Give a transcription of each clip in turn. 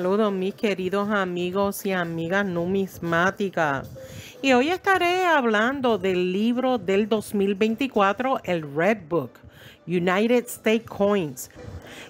saludos mis queridos amigos y amigas numismáticas. Y hoy estaré hablando del libro del 2024, el Red Book, United States Coins,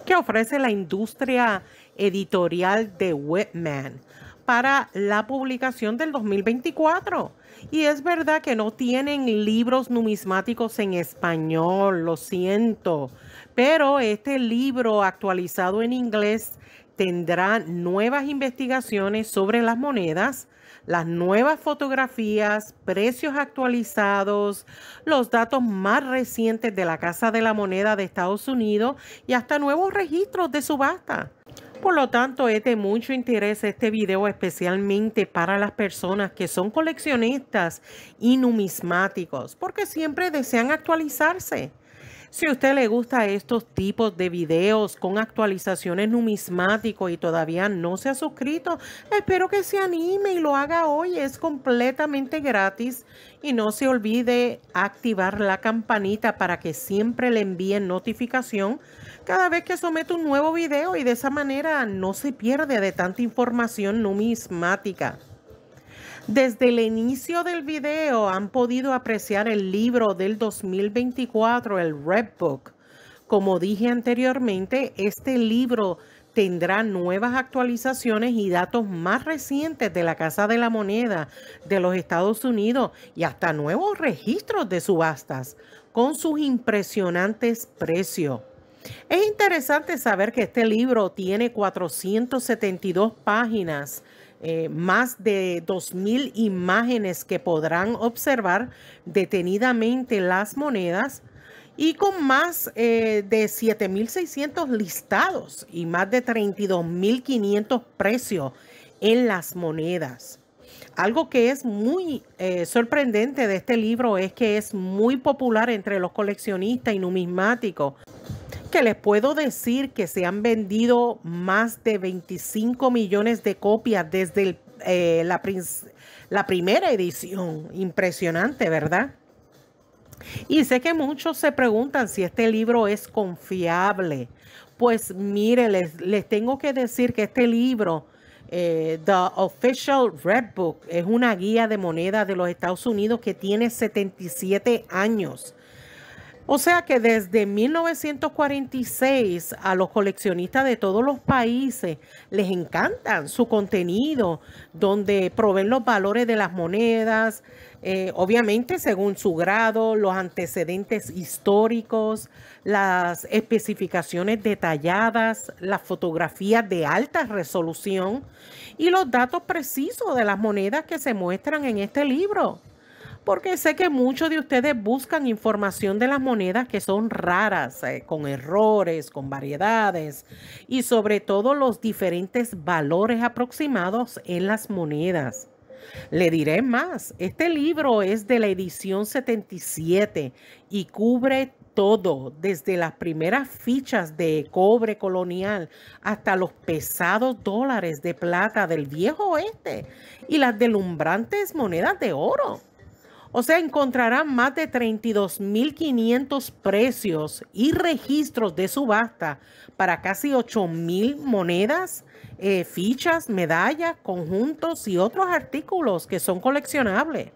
que ofrece la industria editorial de Whitman para la publicación del 2024. Y es verdad que no tienen libros numismáticos en español, lo siento, pero este libro actualizado en inglés tendrá nuevas investigaciones sobre las monedas, las nuevas fotografías, precios actualizados, los datos más recientes de la Casa de la Moneda de Estados Unidos y hasta nuevos registros de subasta. Por lo tanto, es de mucho interés este video especialmente para las personas que son coleccionistas y numismáticos, porque siempre desean actualizarse. Si usted le gusta estos tipos de videos con actualizaciones numismáticos y todavía no se ha suscrito, espero que se anime y lo haga hoy. Es completamente gratis y no se olvide activar la campanita para que siempre le envíen notificación cada vez que somete un nuevo video y de esa manera no se pierde de tanta información numismática. Desde el inicio del video han podido apreciar el libro del 2024, el Red Book. Como dije anteriormente, este libro tendrá nuevas actualizaciones y datos más recientes de la Casa de la Moneda de los Estados Unidos y hasta nuevos registros de subastas con sus impresionantes precios. Es interesante saber que este libro tiene 472 páginas eh, más de 2.000 imágenes que podrán observar detenidamente las monedas y con más eh, de 7.600 listados y más de 32.500 precios en las monedas. Algo que es muy eh, sorprendente de este libro es que es muy popular entre los coleccionistas y numismáticos que les puedo decir que se han vendido más de 25 millones de copias desde eh, la, la primera edición. Impresionante, ¿verdad? Y sé que muchos se preguntan si este libro es confiable. Pues mire, les, tengo que decir que este libro, eh, The Official Red Book, es una guía de moneda de los Estados Unidos que tiene 77 años o sea que desde 1946 a los coleccionistas de todos los países les encantan su contenido, donde proveen los valores de las monedas, eh, obviamente según su grado, los antecedentes históricos, las especificaciones detalladas, las fotografías de alta resolución y los datos precisos de las monedas que se muestran en este libro porque sé que muchos de ustedes buscan información de las monedas que son raras, eh, con errores, con variedades y sobre todo los diferentes valores aproximados en las monedas. Le diré más, este libro es de la edición 77 y cubre todo, desde las primeras fichas de cobre colonial hasta los pesados dólares de plata del viejo oeste y las delumbrantes monedas de oro. O sea, encontrarán más de 32.500 precios y registros de subasta para casi 8.000 monedas, eh, fichas, medallas, conjuntos y otros artículos que son coleccionables.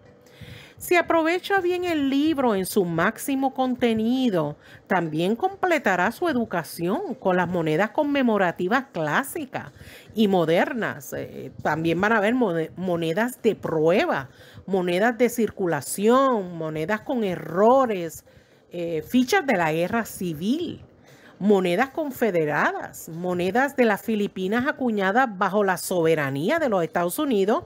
Si aprovecha bien el libro en su máximo contenido, también completará su educación con las monedas conmemorativas clásicas y modernas. Eh, también van a haber monedas de prueba, monedas de circulación, monedas con errores, eh, fichas de la guerra civil monedas confederadas, monedas de las Filipinas acuñadas bajo la soberanía de los Estados Unidos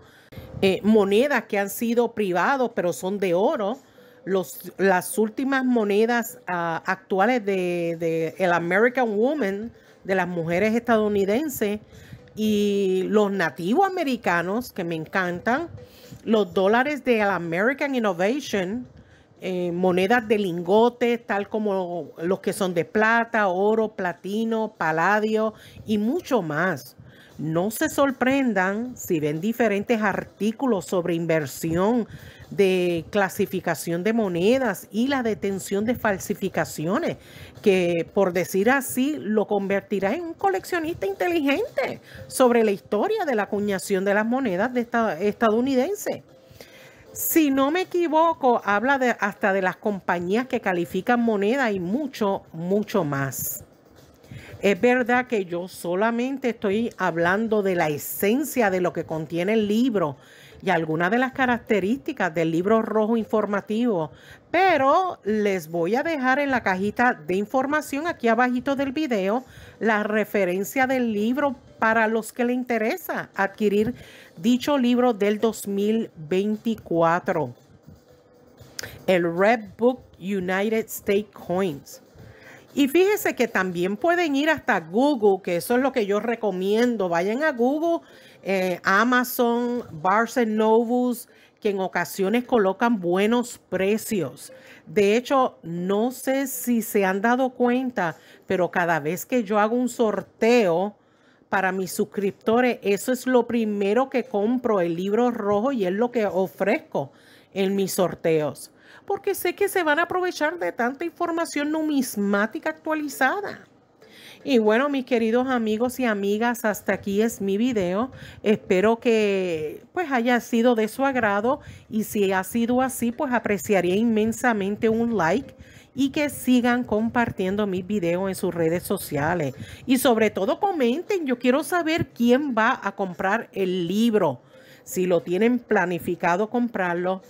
eh, monedas que han sido privados, pero son de oro. Los, las últimas monedas ah, actuales de, el American Woman, de las mujeres estadounidenses, y los nativos americanos, que me encantan, los dólares de American Innovation, eh, monedas de lingotes, tal como los que son de plata, oro, platino, paladio y mucho más. No se sorprendan si ven diferentes artículos sobre inversión de clasificación de monedas y la detención de falsificaciones, que por decir así lo convertirá en un coleccionista inteligente sobre la historia de la acuñación de las monedas de estadounidense. Si no me equivoco, habla de, hasta de las compañías que califican moneda y mucho, mucho más. Es verdad que yo solamente estoy hablando de la esencia de lo que contiene el libro y algunas de las características del libro rojo informativo, pero les voy a dejar en la cajita de información aquí abajito del video la referencia del libro para los que le interesa adquirir dicho libro del 2024. El Red Book United States Coins. Y fíjese que también pueden ir hasta Google, que eso es lo que yo recomiendo. Vayan a Google, eh, Amazon, Barnes Noble, que en ocasiones colocan buenos precios. De hecho, no sé si se han dado cuenta, pero cada vez que yo hago un sorteo para mis suscriptores, eso es lo primero que compro, el libro rojo, y es lo que ofrezco en mis sorteos, porque sé que se van a aprovechar de tanta información numismática actualizada. Y bueno, mis queridos amigos y amigas, hasta aquí es mi video. Espero que pues haya sido de su agrado y si ha sido así, pues apreciaría inmensamente un like y que sigan compartiendo mis videos en sus redes sociales. Y sobre todo comenten, yo quiero saber quién va a comprar el libro, si lo tienen planificado comprarlo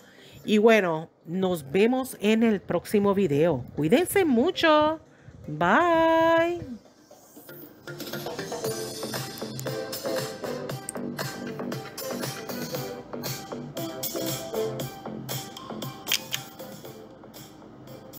y bueno, nos vemos en el próximo video. Cuídense mucho. Bye.